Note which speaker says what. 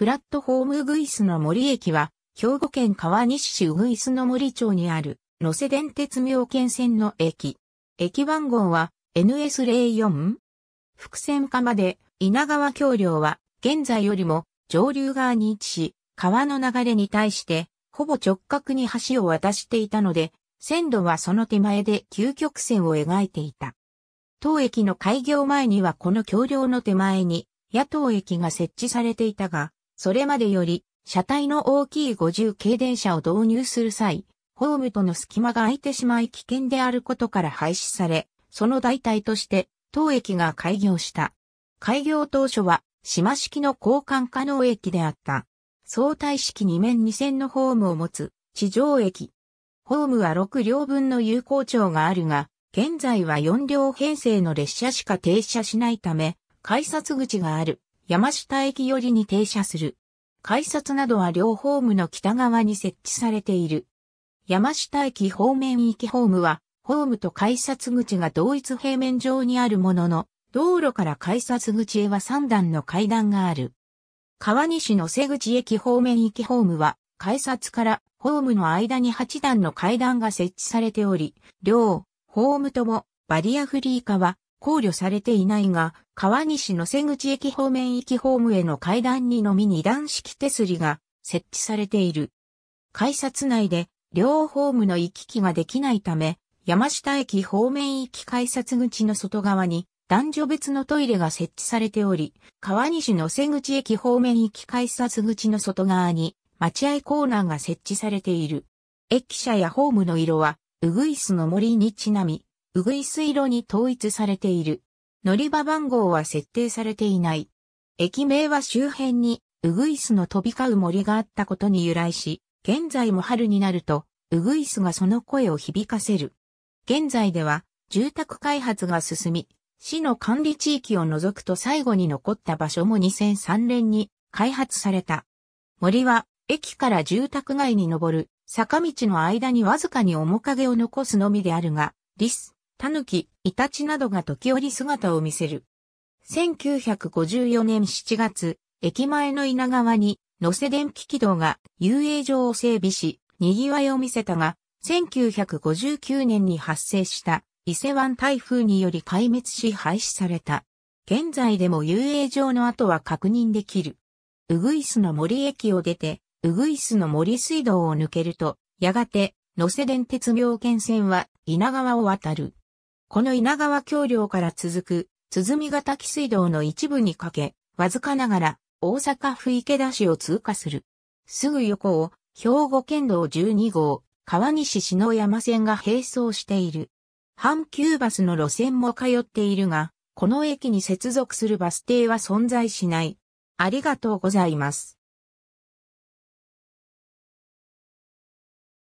Speaker 1: プラットホームグイスの森駅は、兵庫県川西市うぐいすの森町にある、野瀬電鉄妙見線の駅。駅番号は NS04? 伏線化まで稲川橋梁は現在よりも上流側に位置し、川の流れに対してほぼ直角に橋を渡していたので、線路はその手前で急曲線を描いていた。当駅の開業前にはこの橋梁の手前に野党駅が設置されていたが、それまでより、車体の大きい50系電車を導入する際、ホームとの隙間が空いてしまい危険であることから廃止され、その代替として、当駅が開業した。開業当初は、島式の交換可能駅であった。相対式2面2線のホームを持つ、地上駅。ホームは6両分の有効長があるが、現在は4両編成の列車しか停車しないため、改札口がある、山下駅寄りに停車する。改札などは両ホームの北側に設置されている。山下駅方面行きホームは、ホームと改札口が同一平面上にあるものの、道路から改札口へは3段の階段がある。川西の瀬口駅方面行きホームは、改札からホームの間に8段の階段が設置されており、両ホームともバリアフリー化は考慮されていないが、川西の瀬口駅方面行きホームへの階段にのみ二段式手すりが設置されている。改札内で両ホームの行き来ができないため、山下駅方面行き改札口の外側に男女別のトイレが設置されており、川西の瀬口駅方面行き改札口の外側に待合コーナーが設置されている。駅舎やホームの色は、うぐいすの森にちなみ、うぐいす色に統一されている。乗り場番号は設定されていない。駅名は周辺に、うぐいすの飛び交う森があったことに由来し、現在も春になると、うぐいすがその声を響かせる。現在では、住宅開発が進み、市の管理地域を除くと最後に残った場所も2003年に開発された。森は、駅から住宅街に登る坂道の間にわずかに面影を残すのみであるが、リス、タヌキ、イタチなどが時折姿を見せる。1954年7月、駅前の稲川に、野瀬電気軌道が遊泳場を整備し、賑わいを見せたが、1959年に発生した伊勢湾台風により壊滅し廃止された。現在でも遊泳場の跡は確認できる。うぐいすの森駅を出て、うぐいすの森水道を抜けると、やがて、野瀬電鉄妙見線は稲川を渡る。この稲川橋梁から続く、鼓ヶ滝水道の一部にかけ、わずかながら、大阪府池田市を通過する。すぐ横を、兵庫県道12号、川西篠山線が並走している。阪急バスの路線も通っているが、この駅に接続するバス停は存在しない。ありがとうございます。